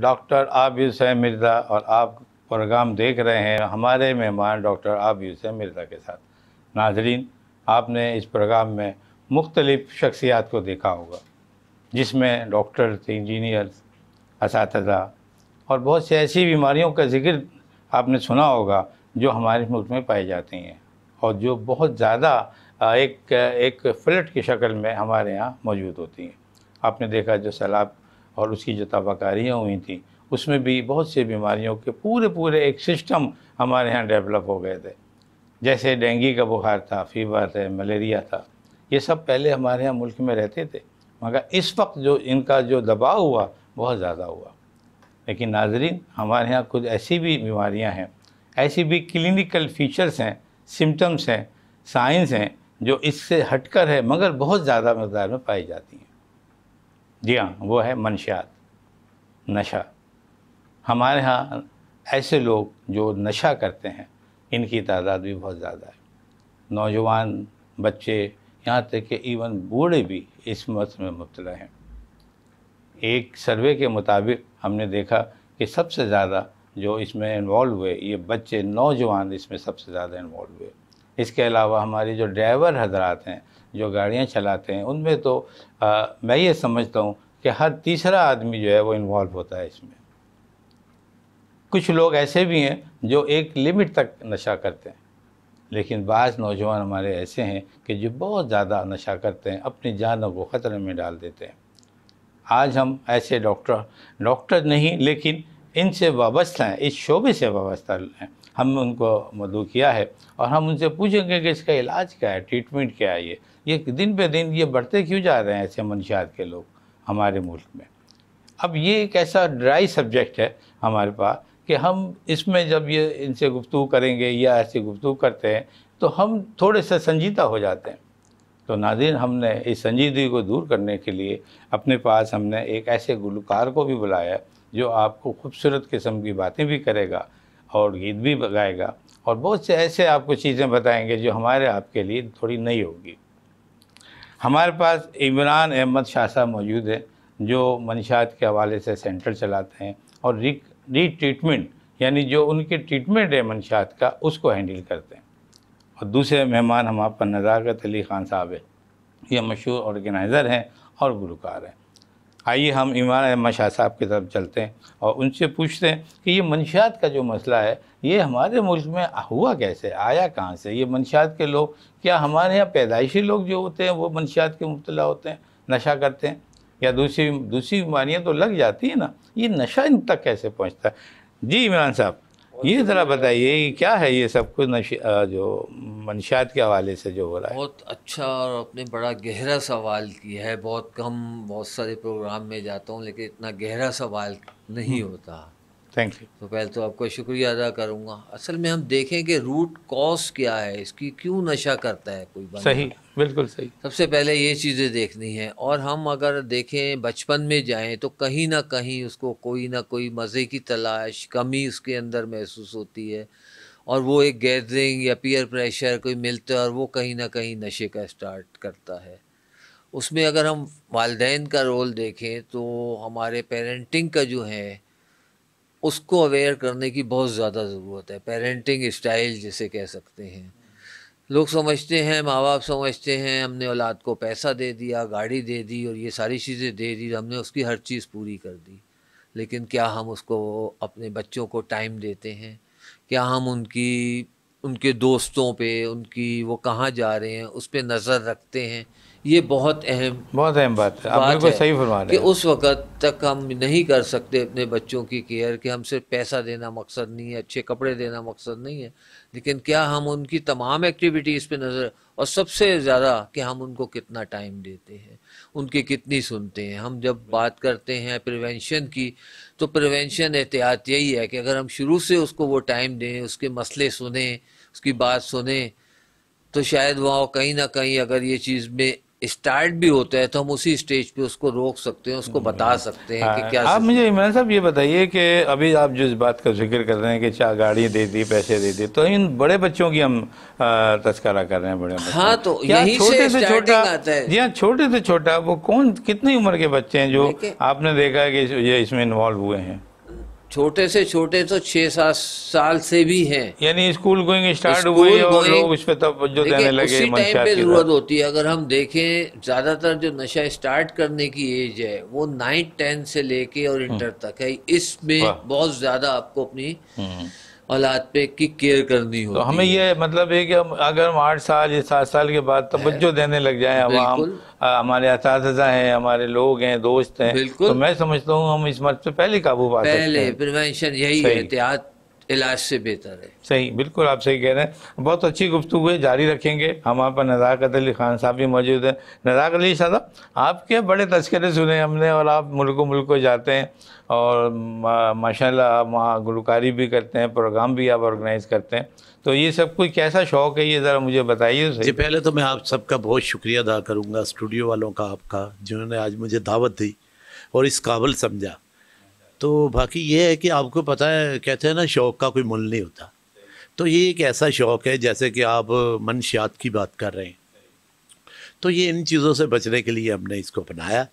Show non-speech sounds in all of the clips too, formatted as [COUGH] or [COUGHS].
Doctor आप Usain Mirza और आप प्रोग्राम देख रहे हैं हमारे मेहमान डॉक्टर आप यूसैन मिर्ज़ा के साथ नाजरीन आपने इस प्रोग्राम में मुख्तलिफ़ शख्सियात को देखा होगा जिसमें डॉक्टर्स इंजीनियर इस और बहुत सी ऐसी बीमारियों का जिक्र आपने सुना होगा जो हमारे मुल्क में पाई जाती हैं और जो बहुत ज़्यादा एक एक फ्लट की शक्ल में हमारे यहाँ मौजूद होती हैं आपने देखा जो सैलाब और उसकी जो तबाकारियाँ हुई थी उसमें भी बहुत सी बीमारियों के पूरे पूरे एक सिस्टम हमारे यहाँ डेवलप हो गए थे जैसे डेंगू का बुखार था फीवर थे मलेरिया था ये सब पहले हमारे यहाँ मुल्क में रहते थे मगर इस वक्त जो इनका जो दबाव हुआ बहुत ज़्यादा हुआ लेकिन नाजरीन हमारे यहाँ कुछ ऐसी भी बीमारियाँ हैं ऐसी भी क्लिनिकल फीचर्स हैं सिम्टम्स हैं साइंस हैं जो इससे हटकर है मगर बहुत ज़्यादा मकदार में पाई जाती हैं जी हाँ वो है मनशात नशा हमारे यहाँ ऐसे लोग जो नशा करते हैं इनकी तादाद भी बहुत ज़्यादा है नौजवान बच्चे यहाँ तक कि इवन बूढ़े भी इस मत में मुबला हैं एक सर्वे के मुताबिक हमने देखा कि सबसे ज़्यादा जो इसमें इन्वॉल्व हुए ये बच्चे नौजवान इसमें सबसे ज़्यादा इन्वॉल्व हुए इसके अलावा हमारे जो ड्राइवर हजरात हैं जो गाड़ियाँ चलाते हैं उनमें तो आ, मैं ये समझता हूँ कि हर तीसरा आदमी जो है वो इन्वॉल्व होता है इसमें कुछ लोग ऐसे भी हैं जो एक लिमिट तक नशा करते हैं लेकिन बाज़ नौजवान हमारे ऐसे हैं कि जो बहुत ज़्यादा नशा करते हैं अपनी जानों को ख़तरे में डाल देते हैं आज हम ऐसे डॉक्टर डॉक्टर नहीं लेकिन इनसे वाबस्ता हैं इस शोबे से वाबस्ता हैं हम उनको मदू किया है और हम उनसे पूछेंगे कि इसका इलाज क्या है ट्रीटमेंट क्या है ये ये दिन पे दिन ये बढ़ते क्यों जा रहे हैं ऐसे मंशियात के लोग हमारे मुल्क में अब ये एक ऐसा ड्राई सब्जेक्ट है हमारे पास कि हम इसमें जब ये इनसे गुफ्तु करेंगे या ऐसी गुफ्तु करते हैं तो हम थोड़े से संजीदा हो जाते हैं तो नादिन हमने इस संजीदगी को दूर करने के लिए अपने पास हमने एक ऐसे गुलकार को भी बुलाया जो आपको खूबसूरत किस्म की बातें भी करेगा और गीत भी गाएगा और बहुत से ऐसे आपको चीज़ें बताएंगे जो हमारे आपके लिए थोड़ी नई होगी हमारे पास इमरान अहमद शाह साहब मौजूद है जो मनशात के हवाले से सेंटर चलाते हैं और री री ट्रीटमेंट यानी जो उनके ट्रीटमेंट है मनशात का उसको हैंडल करते हैं और दूसरे मेहमान हमारे पर नज़ाकत अली ख़ान साहब है ये मशहूर ऑर्गेनाइज़र हैं और गुलकार हैं आइए हम इमान अहमद शाह साहब की तरफ चलते हैं और उनसे पूछते हैं कि ये मंशात का जो मसला है ये हमारे मुल्क में हुआ कैसे आया कहाँ से ये मंशात के लोग क्या हमारे यहाँ पैदाइशी लोग जो होते हैं वो मंशात के मुबतला होते हैं नशा करते हैं या दूसरी दूसरी बीमारियाँ तो लग जाती हैं ना ये नशा इन तक कैसे पहुँचता है जी इमरान साहब ये ज़रा बताइए क्या है ये सब कुछ जो मंशात के हवाले से जो हो रहा है बहुत अच्छा और आपने बड़ा गहरा सवाल किया है बहुत कम बहुत सारे प्रोग्राम में जाता हूँ लेकिन इतना गहरा सवाल नहीं हम्म। होता थैंक यू तो पहले तो आपका शुक्रिया अदा करूँगा असल में हम देखें कि रूट कॉज क्या है इसकी क्यों नशा करता है कोई सही बिल्कुल सही सबसे पहले ये चीज़ें देखनी है और हम अगर देखें बचपन में जाएं तो कहीं ना कहीं उसको कोई ना कोई मज़े की तलाश कमी उसके अंदर महसूस होती है और वो एक गैदरिंग या पीयर प्रेशर कोई मिलता है और वो कहीं ना कहीं नशे का स्टार्ट करता है उसमें अगर हम वालदेन का रोल देखें तो हमारे पेरेंटिंग का जो है उसको अवेयर करने की बहुत ज़्यादा ज़रूरत है पेरेंटिंग स्टाइल जिसे कह सकते हैं लोग समझते हैं माँ बाप समझते हैं हमने औलाद को पैसा दे दिया गाड़ी दे दी और ये सारी चीज़ें दे दी हमने उसकी हर चीज़ पूरी कर दी लेकिन क्या हम उसको अपने बच्चों को टाइम देते हैं क्या हम उनकी उनके दोस्तों पे उनकी वो कहाँ जा रहे हैं उस पर नज़र रखते हैं ये बहुत अहम बहुत अहम बात है आप बिल्कुल सही फरमा रहे हैं कि उस वक़्त तक हम नहीं कर सकते अपने बच्चों की केयर कि हम सिर्फ पैसा देना मकसद नहीं है अच्छे कपड़े देना मकसद नहीं है लेकिन क्या हम उनकी तमाम एक्टिविटीज़ पे नज़र और सबसे ज़्यादा कि हम उनको कितना टाइम देते हैं उनकी कितनी सुनते हैं हम जब बात करते हैं प्रिवेंशन की तो प्रिवेंशन एहतियात यही है कि अगर हम शुरू से उसको वो टाइम दें उसके मसले सुने उसकी बात सुने तो शायद वहाँ कहीं ना कहीं अगर ये चीज़ में स्टार्ट भी होता है तो हम उसी स्टेज पे उसको रोक सकते हैं उसको बता हम्म। सकते हैं हाँ। कि क्या आप मुझे इमरान साहब ये बताइए कि अभी आप जो इस बात का जिक्र कर रहे हैं कि चार गाड़ी दे दी पैसे दे दी तो इन बड़े बच्चों की हम तस्करा कर रहे हैं बड़े हाँ तो यही छोटे से छोटा जी हाँ छोटे से छोटा वो कौन कितनी उम्र के बच्चे हैं जो आपने देखा है कि ये इसमें इन्वॉल्व हुए हैं छोटे से छोटे तो छह सात साल से भी हैं यानी स्कूल गोइंग स्टार्ट हुई और लोग इस पे तवज्जो देने लगे उसी टाइम पे जरूरत होती है अगर हम देखें ज्यादातर जो नशा स्टार्ट करने की एज है वो नाइन्थ टेंथ से लेके और इंटर हम्म। तक है इसमें बहुत ज्यादा आपको अपनी हम्म। औलाद पे की केयर करनी हो तो हमें ये मतलब है कि हम अगर हम आठ साल या सात साल के बाद तवज्जो देने लग जाए हमारे इस हैं हमारे लोग हैं दोस्त हैं तो बिल्कुल तो मैं समझता हूँ हम इस मर्ज पे पहले काबू पा पहले प्रिवेंशन यही एहतियात इलाज से बेहतर है सही बिल्कुल आप सही कह रहे हैं बहुत अच्छी गुफ्तु हुए जारी रखेंगे हमारे पर नज़ाकत अली खान साहब भी मौजूद हैं नज़ाकत अली साहब आपके बड़े तस्करे सुने हमने और आप मुल्कों मुल्कों जाते हैं और माशाल्लाह वहाँ गुलकारी भी करते हैं प्रोग्राम भी आप ऑर्गेनाइज करते हैं तो ये सब कोई कैसा शौक़ है ये ज़रा मुझे बताइए जी पहले तो मैं आप सबका बहुत शुक्रिया अदा करूँगा स्टूडियो वालों का आपका जिन्होंने आज मुझे दावत दी और इस काबल समझा तो बाकी ये है कि आपको पता है कहते हैं ना शौक़ का कोई मुल नहीं होता तो ये एक ऐसा शौक़ है जैसे कि आप मनशियात की बात कर रहे हैं तो ये इन चीज़ों से बचने के लिए हमने इसको अपनाया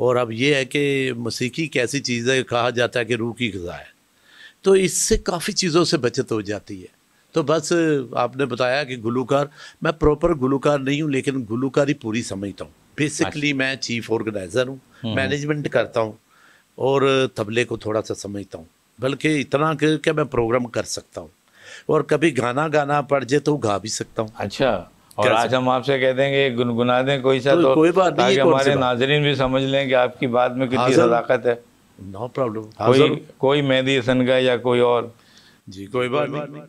और अब ये है कि मसीकी एक ऐसी चीज़ है कहा जाता है कि रूह की गज़ा है तो इससे काफ़ी चीज़ों से बचत हो जाती है तो बस आपने बताया कि गुलूकार मैं प्रॉपर गुलूकार नहीं हूँ लेकिन गुलूकारी पूरी समझता हूँ बेसिकली अच्छा। मैं चीफ ऑर्गेनाइज़र हूँ मैनेजमेंट हम्म, हम्म। करता हूँ और तबले को थोड़ा सा समझता हूँ बल्कि इतना कि मैं प्रोग्राम कर सकता हूँ और कभी गाना गाना पड़ जाए तो गा भी सकता हूँ अच्छा और आज हम आपसे कह देंगे गुनगुना दें कोई सा तो, तो कोई बात नहीं हमारे नाजरीन भी समझ लें कि आपकी बात में कितनी सदाकत है नो प्रॉब्लम कोई कोई मेहंदी हसन का या कोई और जी कोई बात नहीं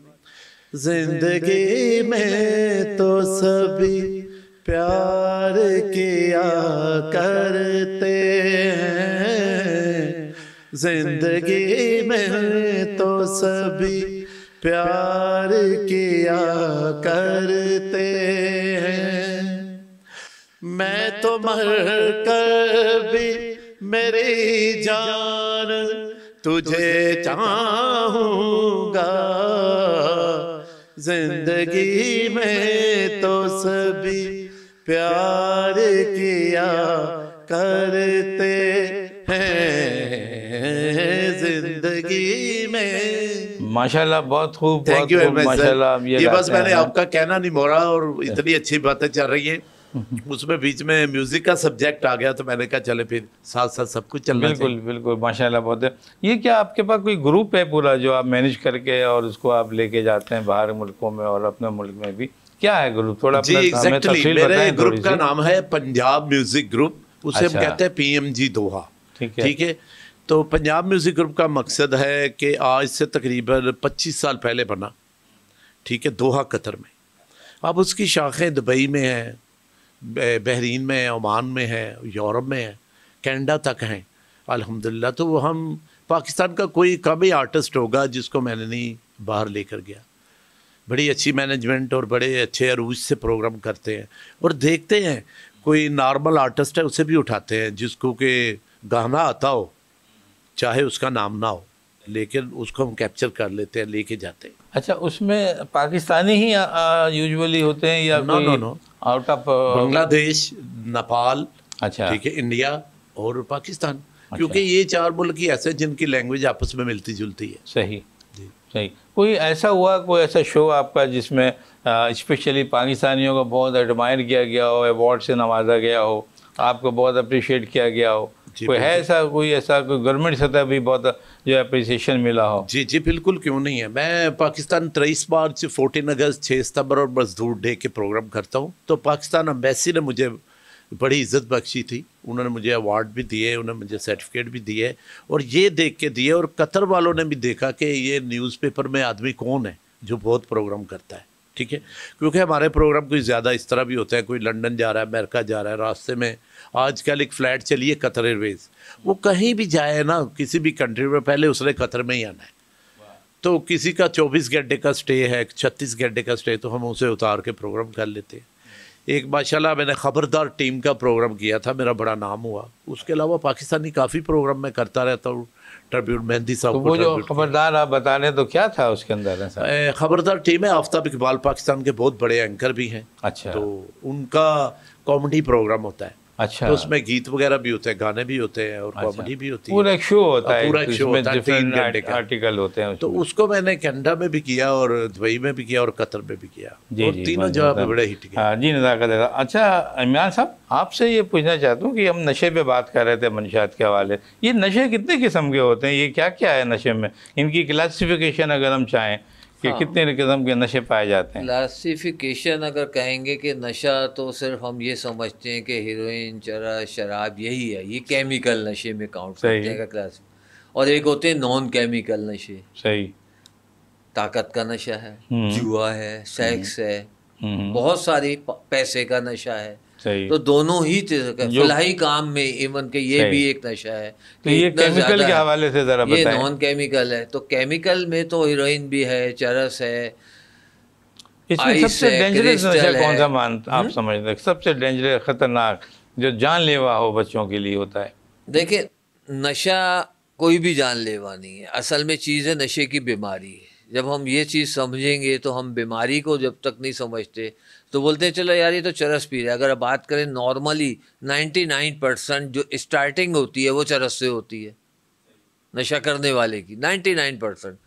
जिंदगी में तो सभी प्यार किया करते हैं जिंदगी में तो सभी प्यार किया करते हैं मैं तो मर कर भी मेरी जान तुझे चाहूंगा जिंदगी में तो सभी प्यार किया करते हैं जिंदगी में माशाल्लाह बहुत खूब थैंक यू माशाल्लाह ये, बस मैंने आपका कहना नहीं मोरा और इतनी अच्छी बातें चल रही है [LAUGHS] उसमें बीच में म्यूजिक का सब्जेक्ट आ गया तो मैंने कहा चले फिर साथ साथ सब कुछ चल बिल्कुल बिल्कुल माशाल्लाह बहुत है ये क्या आपके पास कोई ग्रुप है पूरा जो आप मैनेज करके और उसको आप लेके जाते हैं बाहर मुल्कों में और अपने मुल्क में भी क्या है ग्रुप थोड़ा जी एग्जैक्टली मेरे ग्रुप का नाम है पंजाब म्यूजिक ग्रुप उसे हम अच्छा। कहते हैं पी एम जी दोहा ठीक है तो पंजाब म्यूज़िक ग्रुप का मकसद है कि आज से तकरीबन 25 साल पहले बना ठीक है दोहा कतर में अब उसकी शाखें दुबई में हैं बहरीन में हैं ओमान में हैं यूरोप में हैं कैनेडा तक हैं अल्हम्दुलिल्लाह तो वो हम पाकिस्तान का कोई कभी ही आर्टिस्ट होगा जिसको मैंने नहीं बाहर लेकर गया बड़ी अच्छी मैनेजमेंट और बड़े अच्छे अरूज से प्रोग्राम करते हैं और देखते हैं कोई नॉर्मल आर्टिस्ट है उसे भी उठाते हैं जिसको कि गाना आता हो चाहे उसका नाम ना हो लेकिन उसको हम कैप्चर कर लेते हैं लेके जाते हैं अच्छा उसमें पाकिस्तानी ही यूजुअली होते हैं या no no no out of Bangladesh Nepal अच्छा ठीक है इंडिया और पाकिस्तान अच्छा। क्योंकि ये चार मुल्क ही ऐसे जिनकी लैंग्वेज आपस में मिलती जुलती है सही जी सही कोई ऐसा हुआ कोई ऐसा शो आपका जिसमें स्पेशली पाकिस्तानियों को बहुत एडमायर किया गया हो अवार्ड से नवाजा गया हो आपको बहुत अप्रिशिएट किया गया हो कोई है ऐसा कोई ऐसा गवर्नमेंट सतह तो भी बहुत जो अप्रिसिएशन मिला हो जी जी बिल्कुल क्यों नहीं है मैं पाकिस्तान तेईस मार्च फोर्टीन अगस्त छः सितंबर और मजदूर डे के प्रोग्राम करता हूँ तो पाकिस्तान अम्बेसी ने मुझे बड़ी इज्जत बख्शी थी उन्होंने मुझे अवार्ड भी दिए उन्होंने मुझे सर्टिफिकेट भी दिए और ये देख के दिए और कतर वालों ने भी देखा कि ये न्यूज़पेपर में आदमी कौन है जो बहुत प्रोग्राम करता है ठीक है क्योंकि हमारे प्रोग्राम कोई ज़्यादा इस तरह भी होता है कोई लंदन जा रहा है अमेरिका जा रहा है रास्ते में आजकल एक फ़्लाइट चली है कतर एयरवेज वो कहीं भी जाए ना किसी भी कंट्री में पहले उसने कतर में ही आना है तो किसी का 24 घंटे का स्टे है छत्तीस घंटे का स्टे तो हम उसे उतार के प्रोग्राम कर लेते हैं एक माशाल्लाह मैंने ख़बरदार टीम का प्रोग्राम किया था मेरा बड़ा नाम हुआ उसके अलावा पाकिस्तानी काफ़ी प्रोग्राम मैं करता रहता हूँ ट्रिब्यून मेहंदी साहब तो वो जो खबरदार आप बता रहे तो क्या था उसके अंदर खबरदार टीम है आफ्ताब इकबाल पाकिस्तान के बहुत बड़े एंकर भी हैं अच्छा तो उनका कॉमेडी प्रोग्राम होता है अच्छा तो उसमें गीत वगैरह भी होते हैं गाने भी होते हैं और अच्छा, कॉमेडी भी होती है पूरा शो होता हाँ, है पूरा शो होता है तीन घंटे का आर्टिकल होते हैं तो उसको मैंने कनाडा में भी किया और दुबई में भी किया और कतर में भी किया जी, और जी, तीनों जगह पे बड़े हिट गए हाँ, जी नजाकत अच्छा इमरान साहब आपसे ये पूछना चाहता हूँ कि हम नशे पे बात कर रहे थे मनशात के हवाले ये नशे कितने किस्म के होते हैं ये क्या क्या है नशे में इनकी क्लासिफिकेशन अगर हम चाहें कि हाँ, कितने किस्म के नशे पाए जाते हैं क्लासिफिकेशन अगर कहेंगे कि नशा तो सिर्फ हम ये समझते हैं कि हीरोइन चरा शराब यही है ये केमिकल नशे में काउंट करते क्लास और एक होते हैं नॉन केमिकल नशे सही ताकत का नशा है हम्म। जुआ है सेक्स हम्म। है हम्म। बहुत सारी पैसे का नशा है तो दोनों ही फलाही काम में इवन के ये भी एक नशा है तो ये केमिकल के हवाले से जरा ये नॉन केमिकल है तो केमिकल में तो हीरोइन भी है चरस है इसमें सबसे डेंजरस नशा कौन सा मान आप हम्म? समझ रहे सबसे डेंजरस खतरनाक जो जानलेवा हो बच्चों के लिए होता है देखिए नशा कोई भी जानलेवा नहीं है असल में चीज़ है नशे की बीमारी है जब हम ये चीज़ समझेंगे तो हम बीमारी को जब तक नहीं समझते तो बोलते हैं चलो यार ये तो चरस पी रहे अगर बात करें नॉर्मली 99 परसेंट जो स्टार्टिंग होती है वो चरस से होती है नशा करने वाले की 99 परसेंट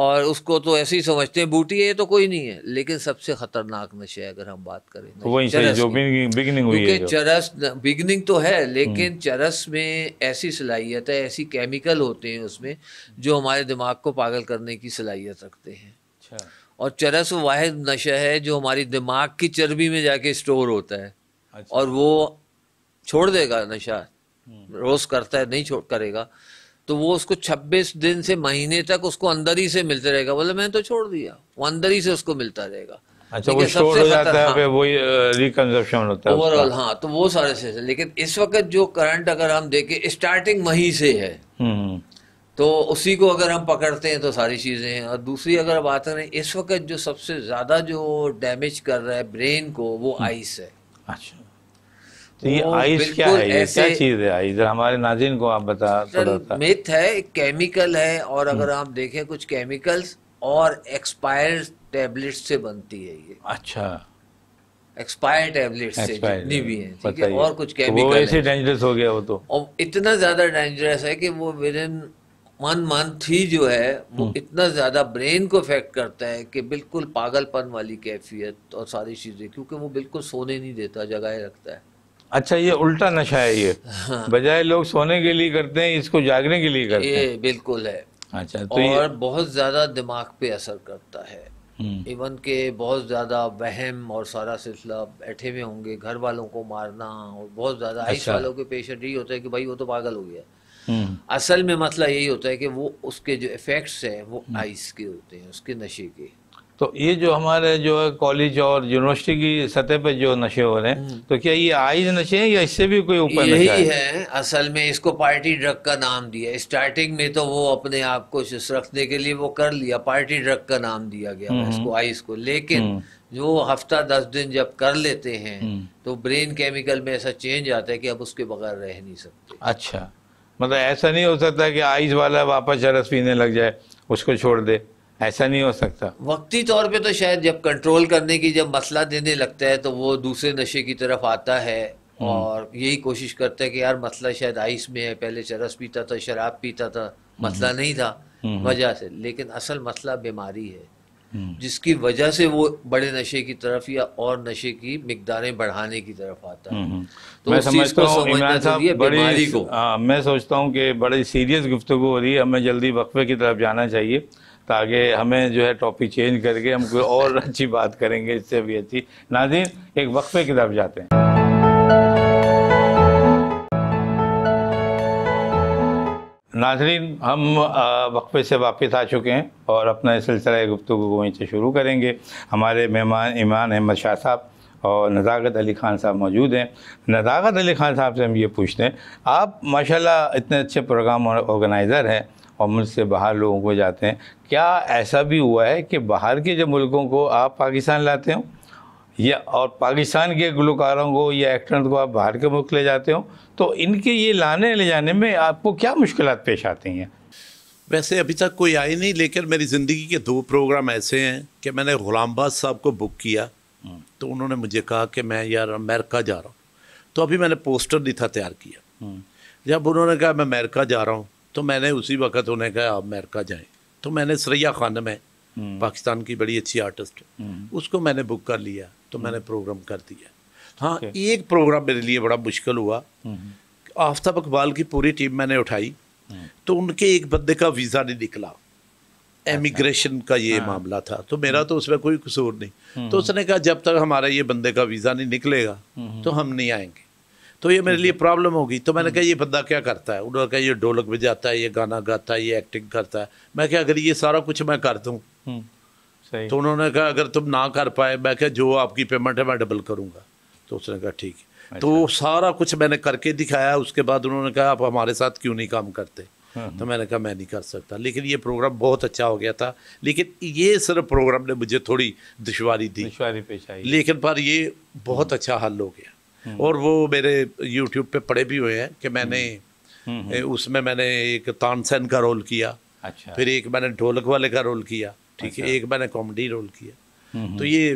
और उसको तो ऐसे ही समझते हैं बूटी है ये तो कोई नहीं है लेकिन सबसे खतरनाक नशे अगर हम बात करें तो वही चरस जो बिगनिंग हुई है चरस बिगनिंग तो है हम्म। लेकिन चरस में ऐसी सलाहियत है ऐसी केमिकल होते हैं उसमें जो हमारे दिमाग को पागल करने की सलाहियत रखते हैं अच्छा। और चरस वाहिद नशा है जो हमारी दिमाग की चर्बी में जाके स्टोर होता है अच्छा। और वो छोड़ देगा नशा हम्म। रोज करता है नहीं छोड़ करेगा तो वो उसको 26 दिन से महीने तक उसको अंदर ही से मिलता रहेगा बोले मैंने तो छोड़ दिया वो अंदर ही से उसको मिलता रहेगा अच्छा वो ओवरऑल हाँ।, हाँ तो वो सारे से लेकिन इस वक्त जो करंट अगर हम देखें स्टार्टिंग वही से है हम्म। तो उसी को अगर हम पकड़ते हैं तो सारी चीज़ें हैं और दूसरी अगर बात करें इस वक्त जो सबसे ज़्यादा जो डैमेज कर रहा है ब्रेन को वो आइस हम्म। है अच्छा तो ये आइस तो क्या है ये क्या चीज़ है आइस हमारे नाजिन को आप बता मिथ है एक केमिकल है और अगर हम्म। आप देखें कुछ केमिकल्स और एक्सपायर टेबलेट से बनती है ये अच्छा एक्सपायर टेबलेट से जितनी भी हैं ठीक है और कुछ केमिकल तो वो ऐसे डेंजरस हो गया वो तो और इतना ज्यादा डेंजरस है कि वो विद इन मन थी जो है वो हम्म। इतना ज्यादा ब्रेन को इफेक्ट करता है कि बिल्कुल पागलपन वाली कैफियत और सारी चीजें क्योंकि वो बिल्कुल सोने नहीं देता जगाए रखता है अच्छा ये उल्टा नशा है ये हाँ। बजाय लोग सोने के लिए करते हैं इसको जागने के लिए करते हैं ये बिल्कुल है अच्छा तो और ये... बहुत ज्यादा दिमाग पे असर करता है हम्म। इवन के बहुत ज्यादा वहम और सारा सिलसिला बैठे हुए होंगे घर वालों को मारना और बहुत ज्यादा अच्छा। वालों के पेशेंट यही होते हैं कि भाई वो तो पागल हो गया हम्म। असल में मसला यही होता है कि वो उसके जो इफेक्ट्स हैं वो आइस हम्म। के होते हैं उसके नशे के तो ये जो हमारे जो है कॉलेज और यूनिवर्सिटी की सतह पर जो नशे हो रहे हैं हम्म। तो क्या ये आइज नशे हैं या इससे भी कोई ऊपर नशा है? है असल में इसको पार्टी ड्रग का नाम दिया स्टार्टिंग में तो वो अपने आप को रखने के लिए वो कर लिया पार्टी ड्रग का नाम दिया गया इसको आइस को लेकिन जो हफ्ता दस दिन जब कर लेते हैं तो ब्रेन केमिकल में ऐसा चेंज आता है कि अब उसके बगैर रह नहीं सकते अच्छा मतलब ऐसा नहीं हो सकता कि आइस वाला वापस चरस पीने लग जाए उसको छोड़ दे ऐसा नहीं हो सकता वक्ती तौर पे तो शायद जब कंट्रोल करने की जब मसला देने लगता है तो वो दूसरे नशे की तरफ आता है हम्म। और यही कोशिश करता है कि यार मसला शायद आइस में है पहले चरस पीता था शराब पीता था मसला हम्म। नहीं था हम्म। वजह से लेकिन असल मसला बीमारी है जिसकी वजह से वो बड़े नशे की तरफ या और नशे की मकदारें बढ़ाने की तरफ आता है हम्म, हम्म। तो मैं समझता हूँ इमरान साहब बड़ी को आ, मैं सोचता हूँ कि बड़ी सीरियस गुफ्तु हो रही है हमें जल्दी वक्फे की तरफ जाना चाहिए ताकि हमें जो है टॉपिक चेंज करके हम कोई और [LAUGHS] अच्छी बात करेंगे इससे भी अच्छी नाजिन एक वक्फे की तरफ जाते हैं नाजरीन हम वक्फे से वापस आ चुके हैं और अपना सिलसिला गुफ्तु वहीं से शुरू करेंगे हमारे मेहमान ईमान अहमद शाह साहब और नज़ाकत अली ख़ान साहब मौजूद हैं नज़ाकत अली ख़ान साहब से हम ये पूछते हैं आप माशाल्लाह इतने अच्छे प्रोग्राम ऑर्गेनाइज़र हैं और मुल्क से बाहर लोगों को जाते हैं क्या ऐसा भी हुआ है कि बाहर के जो मुल्कों को आप पाकिस्तान लाते हो या और पाकिस्तान के गुलकारों को या एक्टर्स को आप बाहर के मुल्क ले जाते हो तो इनके ये लाने ले जाने में आपको क्या मुश्किल पेश आती हैं वैसे अभी तक कोई आई नहीं लेकिन मेरी ज़िंदगी के दो प्रोग्राम ऐसे हैं कि मैंने गुलामबाद साहब को बुक किया हम्म। तो उन्होंने मुझे कहा कि मैं यार अमेरिका जा रहा हूँ तो अभी मैंने पोस्टर नहीं था तैयार किया हम्म। जब उन्होंने कहा मैं अमेरिका जा रहा हूँ तो मैंने उसी वक्त उन्हें कहा आप अमेरिका जाएँ तो मैंने सरैया खान में हम्म। पाकिस्तान की बड़ी अच्छी आर्टिस्ट है हम्म। उसको मैंने बुक कर लिया तो मैंने हम्म। प्रोग्राम कर दिया हाँ okay. एक प्रोग्राम मेरे लिए बड़ा मुश्किल हुआ आफ्ताब अकबाल की पूरी टीम मैंने उठाई तो उनके एक बंदे का वीज़ा नहीं निकला एमिग्रेशन अच्छा। का ये हाँ। मामला था तो मेरा तो उसमें कोई कसूर नहीं तो उसने कहा जब तक हमारा ये बंदे का वीज़ा नहीं निकलेगा तो हम नहीं आएंगे तो ये मेरे लिए प्रॉब्लम होगी तो मैंने कहा ये बंदा क्या करता है उन्होंने कहा ये ढोलक बजाता है ये गाना गाता है ये एक्टिंग करता है मैं क्या अगर ये सारा कुछ मैं कर दूँ हम्म, सही तो उन्होंने कहा अगर तुम ना कर पाए मैं क्या जो आपकी पेमेंट है मैं डबल करूंगा तो उसने कहा ठीक है तो अच्छा। तो सारा कुछ मैंने करके दिखाया उसके बाद उन्होंने कहा आप हमारे साथ क्यों नहीं काम करते हम्म, हम्म। तो मैंने कहा मैं नहीं कर सकता लेकिन ये प्रोग्राम बहुत अच्छा हो गया था लेकिन ये सिर्फ प्रोग्राम ने मुझे थोड़ी दुशारी दी दुशारी पेश आई लेकिन पर ये बहुत अच्छा हल हो गया और वो मेरे यूट्यूब पे पड़े भी हुए हैं कि मैंने उसमें मैंने एक तानसेन का रोल किया अच्छा फिर एक मैंने ढोलक वाले का रोल किया ठीक है अच्छा। एक मैंने कॉमेडी रोल किया हम्म, हम्म। तो ये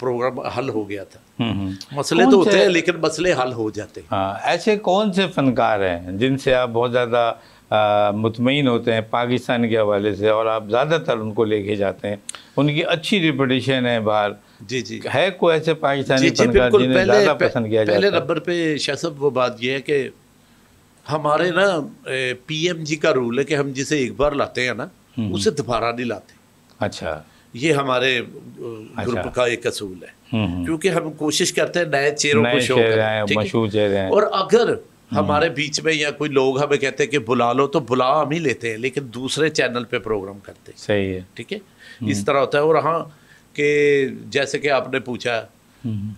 प्रोग्राम हल हो गया था हम्म, मसले तो होते हैं लेकिन मसले हल हो जाते हैं हाँ ऐसे कौन से फनकार हैं जिनसे आप बहुत ज़्यादा मुतमिन होते हैं पाकिस्तान के हवाले से और आप ज़्यादातर उनको लेके जाते हैं उनकी अच्छी रिपोटेशन है बाहर जी जी है कोई ऐसे पाकिस्तानी फनकार जिन्हें ज़्यादा पसंद किया पहले नंबर पे शाह वो बात यह है कि हमारे ना जी का रूल है कि हम जिसे एक बार लाते हैं ना उसे दोबारा नहीं लाते अच्छा ये हमारे अच्छा। ग्रुप अच्छा। का एक असूल है हम्म, हम्म। क्योंकि हम कोशिश करते हैं नए चेहरों को शो मशहूर चेहरे और अगर हम्म। हमारे बीच में या कोई लोग हमें कहते हैं कि बुला लो तो बुला हम ही लेते हैं लेकिन दूसरे चैनल पे प्रोग्राम करते हैं सही है ठीक है इस तरह होता है और हाँ कि जैसे कि आपने पूछा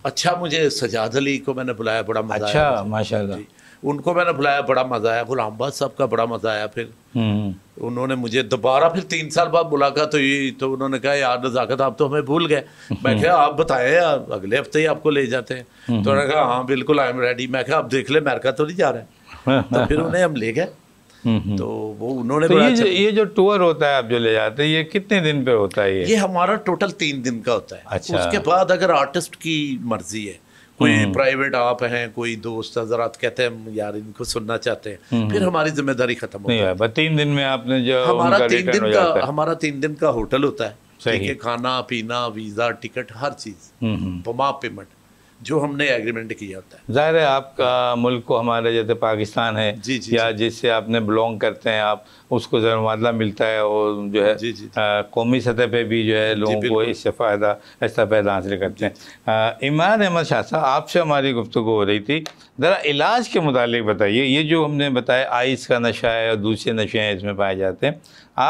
अच्छा मुझे सजाद अली को मैंने बुलाया बड़ा मजा अच्छा माशाल्लाह उनको मैंने बुलाया बड़ा मज़ा आया गुलाम साहब का बड़ा मज़ा आया फिर हम्म। उन्होंने मुझे दोबारा फिर तीन साल बाद मुलाकात तो हुई तो उन्होंने कहा यार नज़ाकत आप तो हमें भूल गए मैं क्या आप बताएं अगले हफ्ते ही आपको ले जाते हैं तो उन्होंने कहा हाँ बिल्कुल आई एम रेडी मैं क्या आप देख ले अमेरिका तो नहीं जा रहे तो फिर उन्हें हम ले गए तो वो उन्होंने तो ये, जो, अच्छा, ये जो टूर होता है आप जो ले जाते हैं ये कितने दिन पे होता है ये ये हमारा टोटल तीन दिन का होता है अच्छा। उसके बाद अगर आर्टिस्ट की मर्जी है कोई प्राइवेट हम्म। आप हैं कोई दोस्त हजरात कहते हैं यार इनको सुनना चाहते हैं हम्म। फिर हमारी जिम्मेदारी खत्म होती है तीन दिन में आपने जो हमारा तीन दिन का हमारा तीन दिन का होटल होता है ठीक है खाना पीना वीजा टिकट हर चीज माप पेमेंट जो हमने एग्रीमेंट किया होता है जाहिर है आपका मुल्क को हमारे जैसे पाकिस्तान है जी जी या जिससे आपने बिलोंग करते हैं आप उसको जरूर मुआदला मिलता है और जो है जी जी कौमी सतह पर भी जो है लोगों को इससे फ़ायदा ऐसा फ़ायदा हासिल करते हैं इमरान अहमद शाह साहब आपसे हमारी गुफ्तु हो रही थी ज़रा इलाज के मुतालिक बताइए ये जो हमने बताया आइस का नशा है और दूसरे नशे हैं इसमें पाए जाते हैं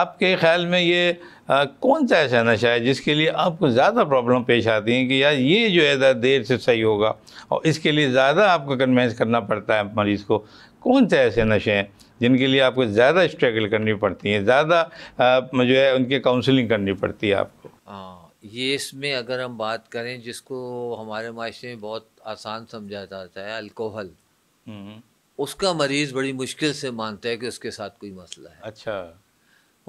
आपके ख्याल में ये आ, कौन सा ऐसा नशा है जिसके लिए आपको ज़्यादा प्रॉब्लम पेश आती है कि यार ये जो है देर से सही होगा और इसके लिए ज़्यादा आपको कन्वेंस करना पड़ता है मरीज़ को कौन से ऐसे नशे हैं जिनके लिए आपको ज़्यादा स्ट्रगल करनी पड़ती है ज़्यादा जो है उनकी काउंसलिंग करनी पड़ती है आपको ये इसमें अगर हम बात करें जिसको हमारे माशरे में बहुत आसान समझा जाता है अल्कोहल हम्म। उसका मरीज़ बड़ी मुश्किल से मानता है कि उसके साथ कोई मसला है अच्छा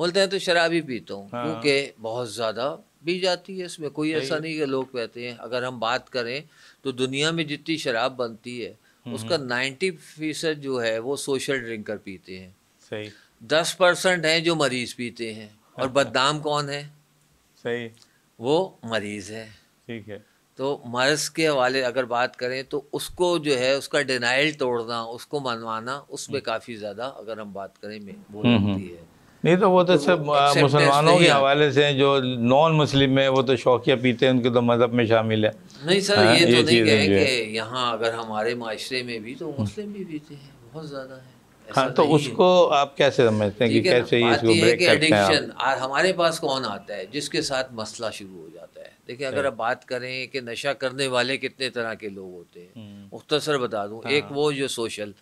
बोलते हैं तो शराब ही पीता हूँ हाँ। क्योंकि बहुत ज़्यादा पी जाती है इसमें कोई ऐसा नहीं कि लोग कहते हैं अगर हम बात करें तो दुनिया में जितनी शराब बनती है हम्म, उसका हम्म। नाइन्टी फीसद जो है वो सोशल ड्रिंकर पीते हैं दस परसेंट हैं जो मरीज पीते हैं और हाँ। बदनाम कौन है सही वो मरीज है ठीक है तो मर्ज के हवाले अगर बात करें तो उसको जो है उसका डिनाइल तोड़ना उसको मनवाना उसमें हम्म। काफ़ी ज़्यादा अगर हम बात करें वो लगती है नहीं तो वो तो, तो सब मुसलमानों के हवाले से जो नॉन मुस्लिम है वो तो शौकिया पीते हैं उनके तो मज़हब में शामिल है नहीं सर हाँ, ये, तो ये तो नहीं कि यहाँ अगर हमारे माशरे में भी तो हम्म। मुस्लिम भी पीते हैं बहुत ज़्यादा है हाँ तो उसको आप कैसे समझते हैं कि कैसे इसको ब्रेक हमारे पास कौन आता है जिसके साथ मसला शुरू हो जाता है देखिए अगर आप बात करें कि नशा करने वाले कितने तरह के लोग होते हैं हम्म। मुख्तसर बता दू एक हाँ। वो जो सोशल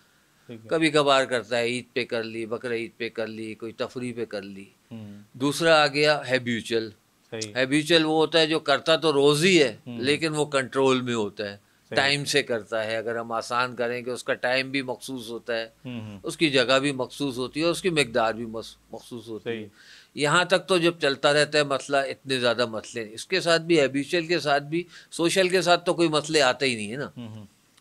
कभी कभार करता है ईद पे कर ली बकर ईद पे कर ली कोई तफरी पे कर ली हम्म। दूसरा आ गया हैब्यूचुअल हैबिचुअल वो होता है जो करता तो रोज ही है हम्म। लेकिन वो कंट्रोल में होता है टाइम से करता है अगर हम आसान करें कि उसका टाइम भी मखसूस होता है हम्म, उसकी जगह भी मखसूस होती है उसकी मकदार भी मखसूस होती है यहाँ तक तो जब चलता रहता है मसला इतने ज़्यादा मसले इसके साथ भी हैबिचुअल के साथ भी सोशल के साथ तो कोई मसले आते ही नहीं है ना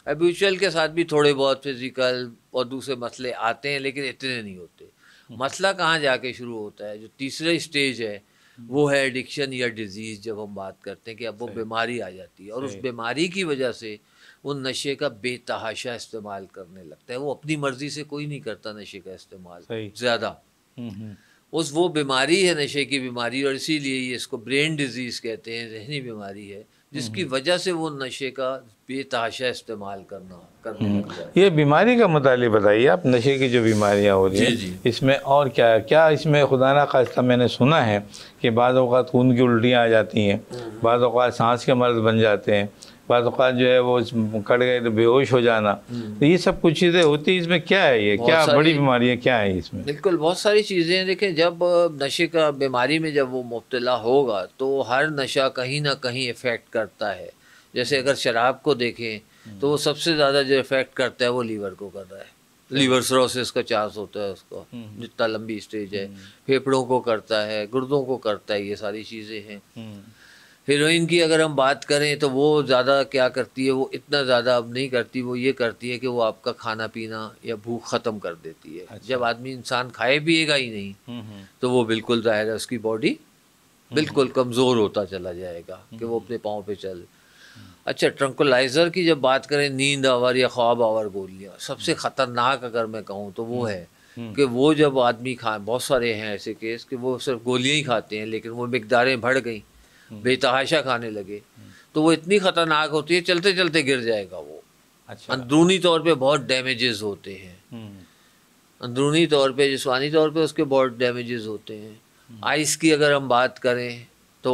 एबिचुअल के साथ भी थोड़े बहुत फिजिकल और दूसरे मसले आते हैं लेकिन इतने नहीं होते हम्म। मसला कहाँ जाके शुरू होता है जो तीसरे स्टेज है हम्म। वो है एडिक्शन या डिजीज़ जब हम बात करते हैं कि अब वो बीमारी आ जाती है और उस बीमारी की वजह से वो नशे का बेतहाशा इस्तेमाल करने लगता है वो अपनी मर्जी से कोई नहीं करता नशे का इस्तेमाल ज़्यादा हम्म, उस वो बीमारी है नशे की बीमारी और इसीलिए इसको ब्रेन डिजीज़ कहते हैं जहनी बीमारी है जिसकी वजह से वो नशे का बेताशा इस्तेमाल करना करने हम्म। ये बीमारी का मतलब बताइए आप नशे की जो बीमारियां हो रही हैं इसमें और क्या है? क्या इसमें खुदा ना खास्ता मैंने सुना है कि बाद अवत खून की उल्टियाँ आ जाती हैं हम्म। बाद अवत सांस के मर्ज बन जाते हैं बाद अवत जो है वो कट गए तो बेहोश हो जाना हम्म। तो ये सब कुछ चीज़ें होती हैं इसमें क्या है ये क्या बड़ी बीमारियाँ क्या है इसमें बिल्कुल बहुत सारी चीज़ें देखें जब नशे का बीमारी में जब वो मुबतला होगा तो हर नशा कहीं ना कहीं इफ़ेक्ट करता है जैसे अगर शराब को देखें तो वो सबसे ज़्यादा जो इफेक्ट करता है वो लीवर को कर रहा है लीवर सरोसिस का चांस होता है उसको हम्म, हम्म। जितना लंबी स्टेज है हम्म। फेफड़ों को करता है गुर्दों को करता है ये सारी चीज़ें हैं हीरोइन की अगर हम बात करें तो वो ज़्यादा क्या करती है वो इतना ज़्यादा अब नहीं करती वो ये करती है कि वो आपका खाना पीना या भूख ख़त्म कर देती है अच्छा। जब आदमी इंसान खाए पिएगा ही नहीं तो वो बिल्कुल ज़ाहिर है उसकी बॉडी बिल्कुल कमज़ोर होता चला जाएगा कि वो अपने पाँव पे चल अच्छा ट्रंकुलाइज़र की जब बात करें नींद आवर या ख्वाब आवर गोलियाँ सबसे हम्म। ख़तरनाक अगर मैं कहूँ तो वो हम्म। है हम्म। कि वो जब आदमी खा बहुत सारे हैं ऐसे केस कि वो सिर्फ गोलियाँ ही खाते हैं लेकिन वो मकदारें बढ़ गई बेतहाशा खाने लगे तो वो इतनी ख़तरनाक होती है चलते चलते गिर जाएगा वो अच्छा अंदरूनी तौर पर बहुत डैमेजेस होते हैं अंदरूनी तौर पर जिसमानी तौर पर उसके बहुत डैमेजेस होते हैं आइस की अगर हम बात करें तो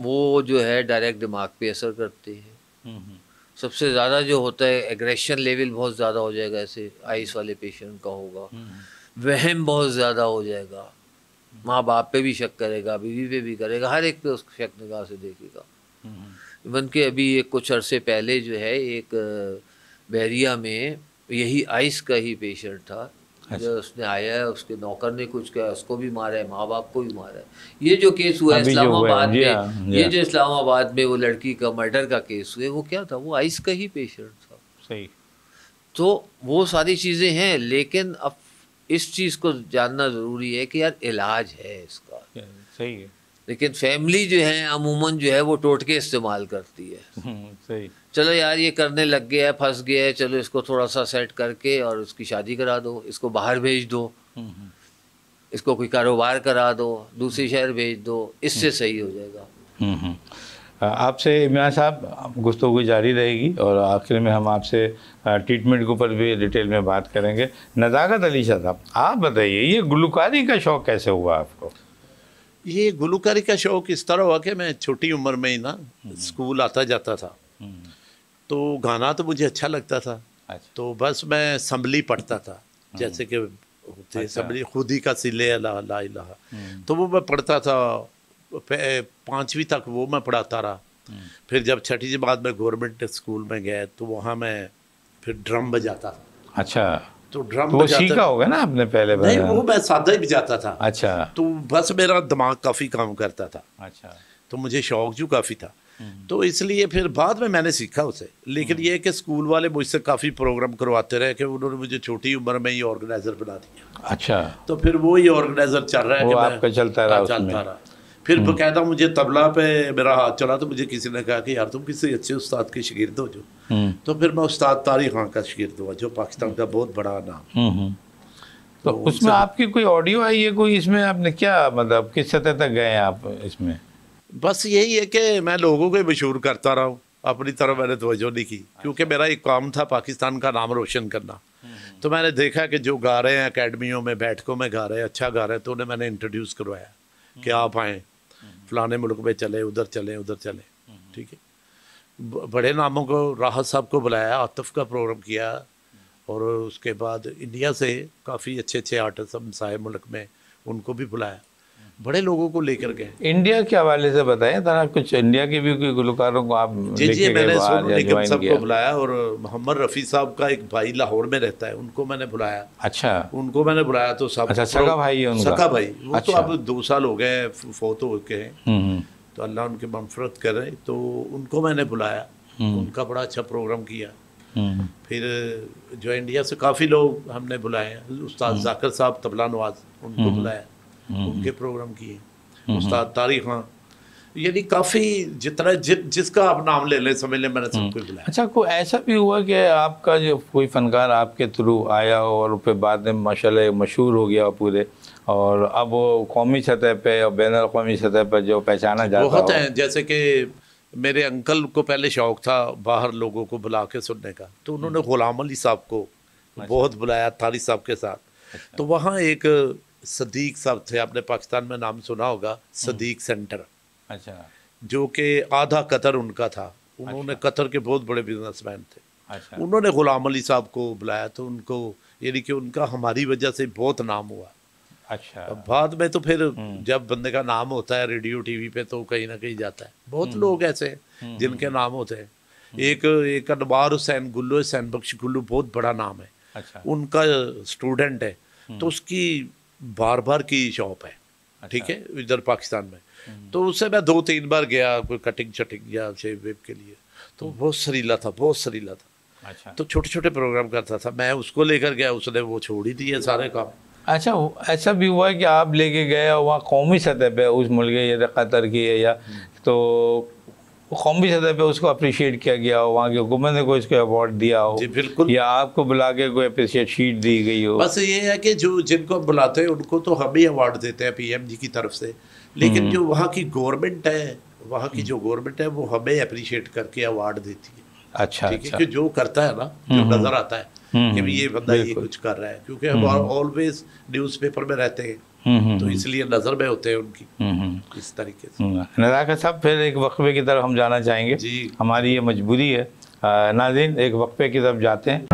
वो जो है डायरेक्ट दिमाग पे असर करती है हम्म, हम्म। सबसे ज़्यादा जो होता है एग्रेशन लेवल बहुत ज़्यादा हो जाएगा ऐसे आइस वाले पेशेंट का होगा हम्म, वहम बहुत ज़्यादा हो जाएगा माँ बाप पे भी शक करेगा बीवी पे भी करेगा हर एक पे उसको शक निगाह से देखेगा इवन के अभी एक कुछ अरसे पहले जो है एक बहरिया में यही आइस का ही पेशेंट था अच्छा। जो उसने आया है उसके नौकर ने कुछ कहा उसको भी मारा है माँ बाप को भी मारा है ये जो केस हुआ इस्लामाबाद में हाँ, ये हाँ। जो इस्लामाबाद में वो लड़की का मर्डर का केस हुआ वो क्या था वो आइस का ही पेशेंट था सही तो वो सारी चीज़ें हैं लेकिन अब इस चीज़ को जानना ज़रूरी है कि यार इलाज है इसका सही है लेकिन फैमिली जो है अमूमन जो है वो टोटके इस्तेमाल करती है हम्म, सही चलो यार ये करने लग गया है फंस गया है चलो इसको थोड़ा सा सेट करके और उसकी शादी करा दो इसको बाहर भेज दो हम्म, हम्म। इसको कोई कारोबार करा दो दूसरे शहर भेज दो इससे सही हो जाएगा आपसे इमरान साहब गुस्तु जारी रहेगी और आखिर में हम आपसे ट्रीटमेंट के ऊपर भी डिटेल में बात करेंगे नज़ाकत अली शाह साहब आप बताइए ये गुलकारी का शौक़ कैसे हुआ आपको ये गुलकारी का शौक इस तरह हुआ कि मैं छोटी उम्र में ही ना हम्म। स्कूल आता जाता था हम्म। तो गाना तो मुझे अच्छा लगता था अच्छा। तो बस मैं संभली पढ़ता था हम्म। जैसे कि होते अच्छा। खुद ही का सिले ला ला तो वो मैं पढ़ता था पाँचवीं तक वो मैं पढ़ाता रहा फिर जब छठी के बाद में गवर्नमेंट स्कूल में गया तो वहाँ मैं फिर ड्रम बजाता था अच्छा तो ड्रम तो सीखा होगा ना आपने पहले नहीं वो मैं सादा ही बजाता था अच्छा तो बस मेरा दिमाग काफ़ी काम करता था अच्छा तो मुझे शौक जो काफ़ी था हम्म। तो इसलिए फिर बाद में मैंने सीखा उसे लेकिन हम्म। ये कि स्कूल वाले मुझसे काफ़ी प्रोग्राम करवाते रहे कि उन्होंने मुझे छोटी उम्र में ही ऑर्गेनाइजर बना दिया अच्छा तो फिर वो ही ऑर्गेनाइजर चल रहा है चलता रहा हाँ, फिर बकायदा हम्म। मुझे तबला पे मेरा हाथ चला तो मुझे किसी ने कहा कि यार तुम किसी अच्छे उस्ताद के शगिर्द हो जो हम्म। तो फिर मैं उस्ताद तारी खां का शगिर्द हुआ जो पाकिस्तान का बहुत बड़ा नाम हम्म, तो, तो उसमें आपकी कोई ऑडियो आई है कोई इसमें आपने क्या मतलब किस सतह तक गए आप इसमें बस यही है कि मैं लोगों को मशहूर करता रहा हूँ अपनी तरफ मैंने तोजो नहीं की क्योंकि मेरा एक काम था पाकिस्तान का नाम रोशन करना तो मैंने देखा कि जो गा रहे हैं अकेडमियों में बैठकों में गा रहे हैं अच्छा गा रहे हैं तो उन्हें मैंने इंट्रोड्यूस करवाया कि आप आएँ फलाने मुल्क में चले उधर चले उधर चले हम्म। ठीक है बड़े नामों को राहत साहब को बुलाया आतफ का प्रोग्राम किया हम्म। और उसके बाद इंडिया से काफ़ी अच्छे अच्छे आर्टिस्ट हमसाए मुल्क में उनको भी बुलाया बड़े लोगों को लेकर गए इंडिया के हवाले से बताएं जरा कुछ इंडिया के भी कोई गुलकारों को आप जी जी मैंने सबको बुलाया और मोहम्मद रफ़ी साहब का एक भाई लाहौर में रहता है उनको मैंने बुलाया अच्छा उनको मैंने बुलाया तो सब अच्छा सका भाई है उनका सका भाई वो तो अच्छा। अब दो साल हो गए फोत हो गए हम्म, हम्म। तो अल्लाह उनके मनफरत करे तो उनको मैंने बुलाया हम्म। उनका बड़ा अच्छा प्रोग्राम किया फिर जो इंडिया से काफ़ी लोग हमने बुलाए उस्ताद जाकर साहब तबला नवाज उनको बुलाया उनके प्रोग्राम किए हम्म, हम्म। उस्ताद तारिक खान हाँ। यानी काफ़ी जितना जि, जिसका आप नाम ले लें समझ लें मैंने सबको हम्म। बुलाया अच्छा को ऐसा भी हुआ कि आपका जो कोई फनकार आपके थ्रू आया और फिर बाद में माशा मशहूर हो गया पूरे और अब वो कौमी सतह पर और बैन अवी सतह पर जो पहचाना जाता बहुत हैं जैसे कि मेरे अंकल को पहले शौक़ था बाहर लोगों को बुला के सुनने का तो उन्होंने गुलाम अली साहब को अच्छा। बहुत बुलाया थारी साहब के साथ अच्छा। तो वहाँ एक सदीक साहब थे आपने पाकिस्तान में नाम सुना होगा सदीक सेंटर अच्छा जो कि आधा कतर उनका था उन्होंने अच्छा। कतर के बहुत बड़े बिजनेसमैन थे अच्छा। उन्होंने गुलाम अली साहब को बुलाया तो उनको यानी कि उनका हमारी वजह से बहुत नाम हुआ अच्छा बाद में तो फिर हम्म। जब बंदे का नाम होता है रेडियो टीवी पे तो कहीं ना कहीं जाता है बहुत हम्म। लोग ऐसे हैं हम्म, जिनके नाम होते हैं एक एक अनबार हुसैन गुल्लू हुसैन बख्श गुल्लू बहुत बड़ा नाम है अच्छा। उनका स्टूडेंट है तो उसकी बार बार की शॉप है अच्छा। ठीक है इधर पाकिस्तान में हम्म। तो उससे मैं दो तीन बार गया कोई कटिंग शटिंग या शेव वेव के लिए तो हम्म। बहुत सरीला था बहुत सरीला था अच्छा तो छोटे छोटे प्रोग्राम करता था मैं उसको लेकर गया उसने वो छोड़ ही दिए सारे काम अच्छा ऐसा भी हुआ कि आप लेके गए वहाँ कौमी सतह पर उस मुल्क या कतर की है या हम्म। तो वो कौमी सतह पे उसको अप्रिशिएट किया गया हो वहाँ की हुकूमत ने कोई इसको अवार्ड दिया हो जी बिल्कुल या आपको बुला के कोई अप्रिशिएट शीट दी गई हो बस ये है कि जो जिनको बुलाते हैं उनको तो हम ही अवार्ड देते हैं जी की तरफ से लेकिन हम्म। जो वहाँ की गवर्नमेंट है वहाँ की हम्म। जो गवर्नमेंट है वो हमें अप्रिशिएट करके अवार्ड देती है अच्छा ठीक है अच्छा। जो करता है ना जो हम्म, नज़र आता है कि ये बंदा ये कुछ कर रहा है क्योंकि हम ऑलवेज पेपर में रहते हैं हम्म, हम्म, तो हम्म। इसलिए नजर में होते हैं उनकी इस तरीके से नजाकत साहब फिर एक वक्फे की तरफ हम जाना चाहेंगे जी हमारी ये मजबूरी है नाजिन एक वक्फे की तरफ जाते हैं